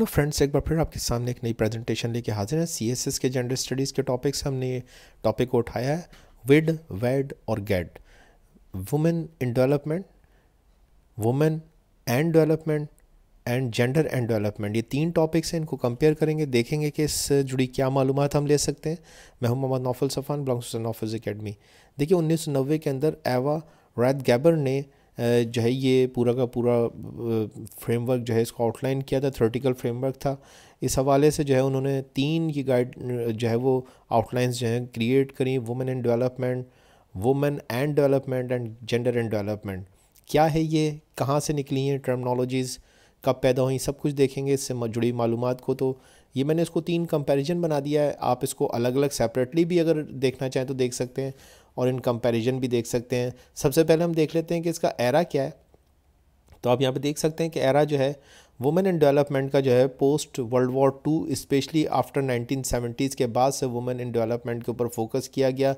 hello friends एक बार फिर आपके सामने एक नई प्रेजेंटेशन लेके हाजिर है सीएसएस के जेंडर स्टडीज़ के टॉपिक से हमने टॉपिक को उठाया है विड वेड और गेड women in development women and development and gender and development ये तीन टॉपिक्स हैं इनको कंपेयर करेंगे देखेंगे कि इससे जुड़ी क्या मालूम हम ले सकते हैं मैं हूं Mohammed Naufal Safan belongs to academy देखिए उन्नीस के अंदर एवा रैद गैबर ने जो है ये पूरा का पूरा फ्रेमवर्क जो है इसको आउटलाइन किया था थर्टिकल फ्रेमवर्क था इस हवाले से जो है उन्होंने तीन ये गाइड जो है वो आउटलाइंस जो हैं क्रिएट करी women in development women and development and gender and development क्या है ये कहाँ से निकली हैं टर्मनोलॉजीज़ कब पैदा हुई सब कुछ देखेंगे इससे जुड़ी मालूम को तो ये मैंने इसको तीन कंपैरिजन बना दिया है आप इसको अलग अलग सेपरेटली भी अगर देखना चाहें तो देख सकते हैं और इन कंपैरिजन भी देख सकते हैं सबसे पहले हम देख लेते हैं कि इसका एरा क्या है तो आप यहाँ पे देख सकते हैं कि एरा जो है वुमेन इन डेवलपमेंट का जो है post world war two specially after seventies के बाद से वुमेन इन डेवलपमेंट के ऊपर फोकस किया गया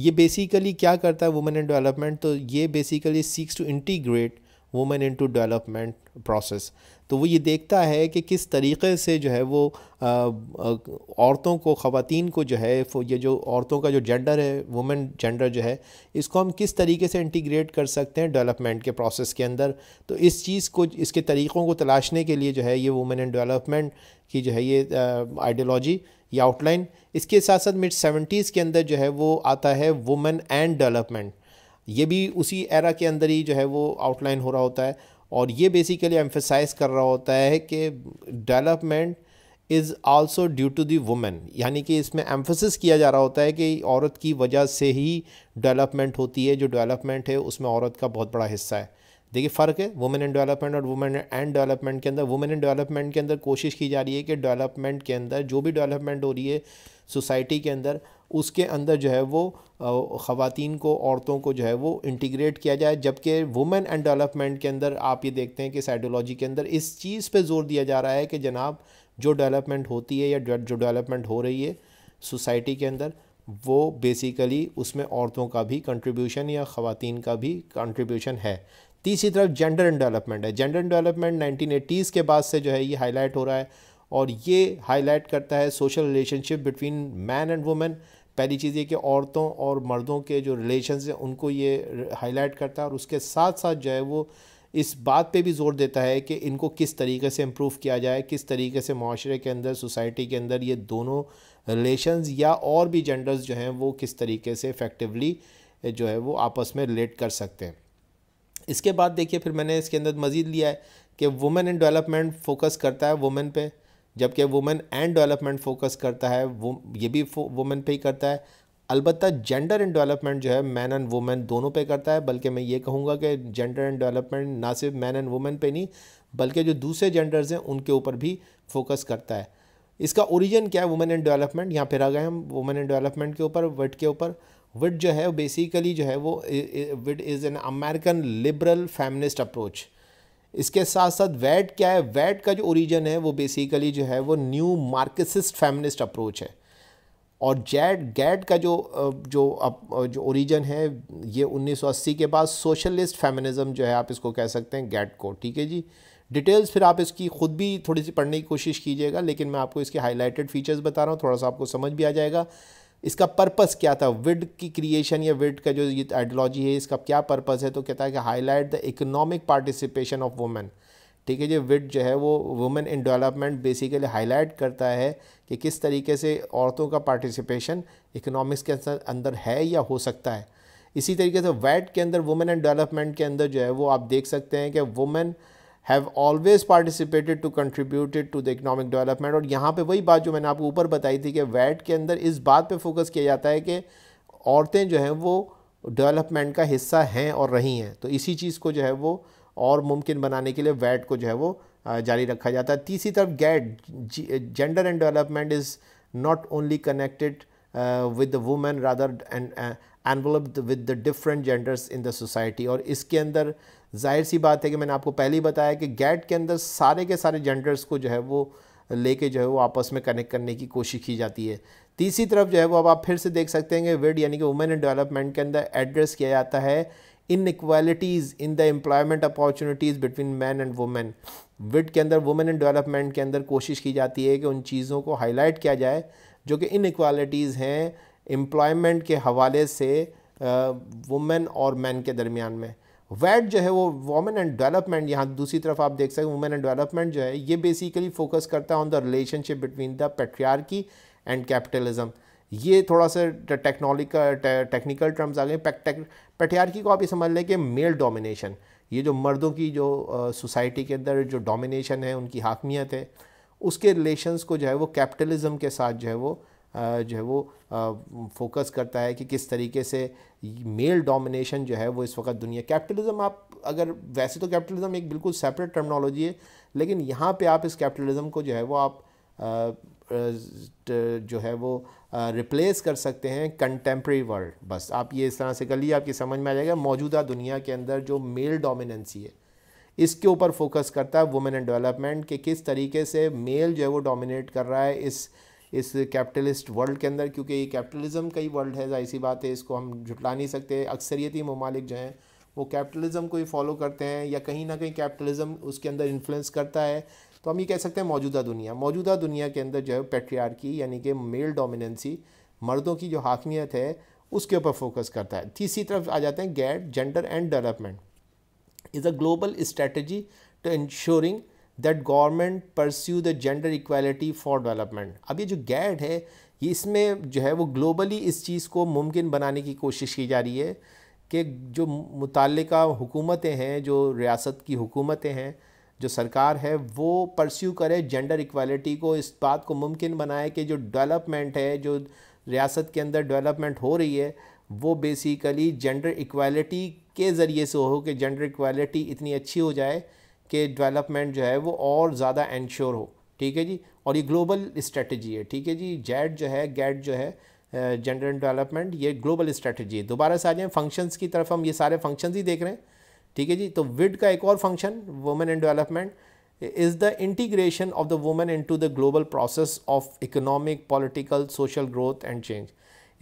ये बेसिकली क्या करता है वुमेन इन डेवलपमेंट तो ये basically seeks to integrate women into development process तो वो ये देखता है कि किस तरीके से जो है वो आ, आ, औरतों को ख़वान को जो है ये जो औरतों का जो जेंडर है वुमेन जेंडर जो है इसको हम किस तरीके से इंटीग्रेट कर सकते हैं डेवलपमेंट के प्रोसेस के अंदर तो इस चीज़ को इसके तरीक़ों को तलाशने के लिए जो है ये वुमेन एंड डेवलपमेंट की जो है ये आइडियोलॉजी या आउटलाइन इसके साथ साथ मिड सेवेंटीज़ के अंदर जो है वो आता है वुमेन एंड डेवलपमेंट ये भी उसी एरा के अंदर ही जो है वो आउटलाइन हो रहा होता है और ये बेसिकली एम्फेसाइज कर रहा होता है कि development is also due to the women यानी कि इसमें एम्फोसिस किया जा रहा होता है कि औरत की वजह से ही डेवलपमेंट होती है जो डेवलपमेंट है उसमें औरत का बहुत बड़ा हिस्सा है देखिए फ़र्क है वुमेन इन डेवलपमेंट और वुमेन एंड डेवलपमेंट के अंदर वुमेन इन डेवलपमेंट के अंदर कोशिश की जा रही है कि डेवलपमेंट के अंदर जो भी डेवलपमेंट हो रही है सोसाइटी के अंदर उसके अंदर जो है वो ख़वान को औरतों को जो है वो इंटीग्रेट किया जाए जबकि वुमेन एंड डेवलपमेंट के अंदर आप ये देखते हैं कि साइडोलॉजी के अंदर इस चीज़ पर जोर दिया जा रहा है कि जनाब जो डेवलपमेंट होती है या जो डेवलपमेंट हो रही है सोसाइटी के अंदर वो बेसिकली उसमें औरतों का भी कंट्रीब्यूशन या ख़वान का भी कंट्रीब्यूशन है तीसरी तरफ जेंडर एंड डेवलपमेंट है जेंडर एंड डेवलपमेंट नाइनटीन के बाद से जो है ये हाईलाइट हो रहा है और ये हाईलाइट करता है social relationship between man and women पहली चीज़ ये कि औरतों और मर्दों के जो रिलेशन हैं उनको ये हाईलाइट करता है और उसके साथ साथ जो है वो इस बात पे भी जोर देता है कि इनको किस तरीके से इम्प्रूव किया जाए किस तरीके से माशरे के अंदर सोसाइटी के अंदर ये दोनों रिलेशंस या और भी जेंडर्स जो हैं वो किस तरीके से इफ़ेक्टिवली जो है वो आपस में रिलेट कर सकते हैं इसके बाद देखिए फिर मैंने इसके अंदर मज़ीद लिया है कि वुमेन इन डेवलपमेंट फोकस करता है वुमेन पे जबकि वुमेन एंड डेवलपमेंट फोकस करता है वो ये भी वुमेन पे ही करता है अलबत् जेंडर एंड डेवलपमेंट जो है मैन एंड वुमेन दोनों पे करता है बल्कि मैं ये कहूँगा कि जेंडर एंड डेवलपमेंट ना सिर्फ मैन एंड वुमेन पे नहीं बल्कि जो दूसरे जेंडर्स हैं उनके ऊपर भी फोकस करता है इसका औरिजन क्या है वुमेन एंड डेवलपमेंट यहाँ फिर आ गए हम वुमेन एंड डेवलपमेंट के ऊपर वर्ड के ऊपर विड जो है बेसिकली जो है वो विड is an American liberal feminist approach इसके साथ साथ वैट क्या है वैट का जो ओरिजन है वो बेसिकली जो है वो न्यू मार्क्सिस्ट फेमिनिस्ट अप्रोच है और जैट गैट का जो जो अप, जो ओरिजन है ये 1980 के बाद सोशलिस्ट फेमिनिज़म जो है आप इसको कह सकते हैं गैट को ठीक है जी डिटेल्स फिर आप इसकी ख़ुद भी थोड़ी सी पढ़ने की कोशिश कीजिएगा लेकिन मैं आपको इसके हाईलाइटेड फीचर्स बता रहा हूँ थोड़ा सा आपको समझ भी आ जाएगा इसका पर्पस क्या था विड की क्रिएशन या विड का जो ये आइडियोलॉजी है इसका क्या पर्पस है तो कहता है कि highlight the economic participation of women ठीक है जो विड जो है वो women in development basically highlight करता है कि किस तरीके से औरतों का पार्टिसिपेशन इकोनॉमिक्स के अंदर है या हो सकता है इसी तरीके से वैट के अंदर वुमेन एंड डेवलपमेंट के अंदर जो है वो आप देख सकते हैं कि women have always participated to contributed to the economic development और यहाँ पे वही बात जो मैंने आपको ऊपर बताई थी कि वैट के अंदर इस बात पे फोकस किया जाता है कि औरतें जो हैं वो डेवलपमेंट का हिस्सा हैं और रही हैं तो इसी चीज़ को जो है वो और मुमकिन बनाने के लिए वैट को जो है वो जारी रखा जाता है तीसरी तरफ GAD gender and development is not only connected with the women rather and involved with the different genders in the society और इसके अंदर जाहिर सी बात है कि मैंने आपको पहले ही बताया कि गैट के अंदर सारे के सारे जेंडर्स को जो है वो लेके जो है वो आपस में कनेक्ट करने की कोशिश की जाती है तीसरी तरफ जो है वो अब आप फिर से देख सकते हैं कि विड यानी कि वुमेन एंड डेवलपमेंट के अंदर एड्रेस किया जाता है inequalities in the employment opportunities between man and women विड के अंदर वुमेन एंड डेवलपमेंट के अंदर कोशिश की जाती है कि उन चीज़ों को हाईलाइट किया जाए जो कि इन इक्वालिटीज़ हैं एम्प्लॉयमेंट के हवाले से वुमेन और मैन के दरमियान में वैट जो है वो वोमेन एंड डेवलपमेंट यहाँ दूसरी तरफ आप देख सकते हैं वुमेन एंड डेवलपमेंट जो है ये बेसिकली फोकस करता है on the relationship between the patriarchy and capitalism ये थोड़ा सा टेक्नोलिकल टेक्निकल टर्म्स आ गए पेट्रियार्की को आप ये समझ लें कि मेल डोमिनेशन ये जो मर्दों की जो सोसाइटी के अंदर जो डोमिनेशन है उनकी हाकमियत है उसके रिलेशंस को जो है वो कैपिटलिज्म के साथ जो है वो जो है वो फोकस करता है कि किस तरीके से मेल डोमिनेशन जो है वो इस वक्त दुनिया कैपिटलिज्म आप अगर वैसे तो कैपिटलिज्म एक बिल्कुल सेपरेट टर्मिनोलॉजी है लेकिन यहाँ पे आप इस कैपिटलिज्म को जो है वो आप जो है वो रिप्लेस कर सकते हैं कंटेम्प्रेरी वर्ल्ड बस आप ये इस तरह से कर लिए आपकी समझ में आ जाएगा मौजूदा दुनिया के अंदर जो मेल डोमिनेंसी है इसके ऊपर फोकस करता है वुमेन एंड डेवलपमेंट के किस तरीके से मेल जो है वो डोमिनेट कर रहा है इस इस कैपिटलिस्ट वर्ल्ड के अंदर क्योंकि ये कैपिटलिज्म का ही वर्ल्ड है जाहिर बात है इसको हम झुटला नहीं सकते अक्सरियती ममालिक जो हैं वो कैपिटलिज्म को ही फॉलो करते हैं या कहीं ना कहीं कैपिटलिज्म उसके अंदर इन्फ्लुएंस करता है तो हम ये कह सकते हैं मौजूदा दुनिया मौजूदा दुनिया के अंदर जो है की यानी कि मेल डोमिनेंसी मर्दों की जो हाकमियत है उसके ऊपर फोकस करता है तीसरी तरफ आ जाते हैं GAD gender and development is a global strategy to ensuring that government pursue the gender equality for development अब ये जो गैड है ये इसमें जो है वो ग्लोबली इस चीज़ को मुमकिन बनाने की कोशिश की जा रही है कि जो मुतल हुकूमतें हैं जो रियासत की हुकूमतें हैं जो सरकार है वो परस्यू करे जेंडर इक्वालिटी को इस बात को मुमकिन बनाए कि जो डेवलपमेंट है जो रियासत के अंदर डेवलपमेंट हो रही है वो बेसिकली जेंडर इक्वालिटी के ज़रिए से हो कि जेंडर इक्वालिटी इतनी अच्छी हो जाए के डेवलपमेंट जो है वो और ज़्यादा एनश्योर हो ठीक है जी और ये ग्लोबल स्ट्रेटजी है ठीक है जी जेड जो है गेट जो है जेंडर डेवलपमेंट ये ग्लोबल स्ट्रेटजी है दोबारा से आ जाए फंक्शंस की तरफ हम ये सारे फंक्शन ही देख रहे हैं ठीक है जी तो विड का एक और function women and development is the integration of the women into the global process of economic political social growth and change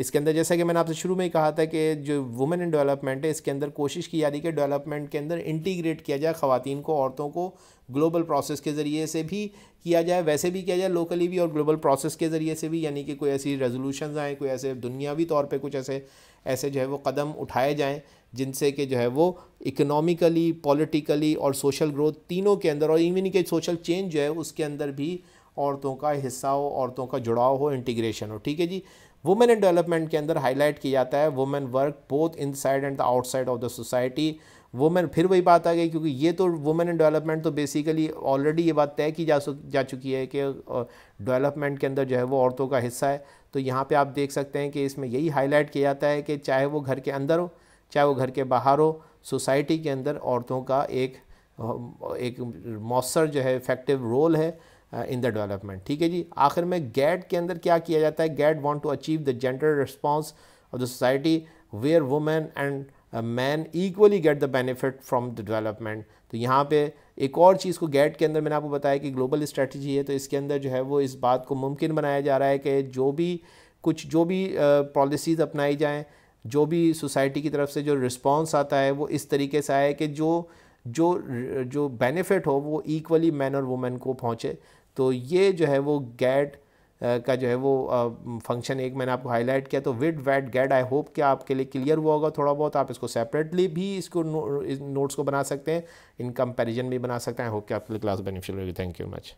इसके अंदर जैसा कि मैंने आपसे शुरू में ही कहा था कि जो वुमेन इन डेवलपमेंट है इसके अंदर कोशिश की जा रही है कि डेवलपमेंट के अंदर इंटीग्रेट किया जाए ख़वान को औरतों को ग्लोबल प्रोसेस के ज़रिए से भी किया जाए वैसे भी किया जाए लोकली भी और ग्लोबल प्रोसेस के ज़रिए से भी यानी कि कोई ऐसी रेजोलूशन आएँ कोई ऐसे दुनियावी तौर पर कुछ ऐसे ऐसे जो है वो कदम उठाए जाएँ जिनसे कि जो है वो इकोनॉमिकली पॉलिटिकली और सोशल ग्रोथ तीनों के अंदर और इवन के सोशल चेंज जो है उसके अंदर भी औरतों का हिस्सा हो औरतों का जुड़ाव हो इंटीग्रेशन हो ठीक है जी वुमेन इन डेवलपमेंट के अंदर हाईलाइट किया जाता है women work both inside and the outside of the society women फिर वही बात आ गई क्योंकि ये तो वुमेन इन डेवलपमेंट तो बेसिकली ऑलरेडी ये बात तय की जा जा चुकी है कि डेवलपमेंट के अंदर जो है वो औरतों का हिस्सा है तो यहाँ पे आप देख सकते हैं कि इसमें यही हाईलाइट किया जाता है कि चाहे वो घर के अंदर हो चाहे वो घर के बाहर हो सोसाइटी के अंदर औरतों का एक एक मौसर जो है इफेक्टिव रोल है इन द डेवलपमेंट ठीक है जी आखिर में गैट के अंदर क्या किया जाता है GAD want to achieve the gender response of the society where women and man equally get the benefit from the development तो यहाँ पे एक और चीज़ को गैट के अंदर मैंने आपको बताया कि ग्लोबल स्ट्रेटजी है तो इसके अंदर जो है वो इस बात को मुमकिन बनाया जा रहा है कि जो भी कुछ जो भी पॉलिसीज़ uh, अपनाई जाएँ जो भी सोसाइटी की तरफ से जो रिस्पॉन्स आता है वो इस तरीके से आए कि जो uh, जो जो बेनिफिट हो वो इक्वली मैन और वुमेन को पहुँचे तो ये जो है वो गैट का जो है वो फंक्शन एक मैंने आपको हाईलाइट किया तो विड वैट गैड आई होप कि आपके लिए क्लियर हुआ होगा थोड़ा बहुत आप इसको सेपरेटली भी इसको नोट्स को बना सकते हैं इन कंपैरिजन भी बना सकते हैं आई होप कि आपके लिए क्लास बेनिफिशियल होगी थैंक यू मच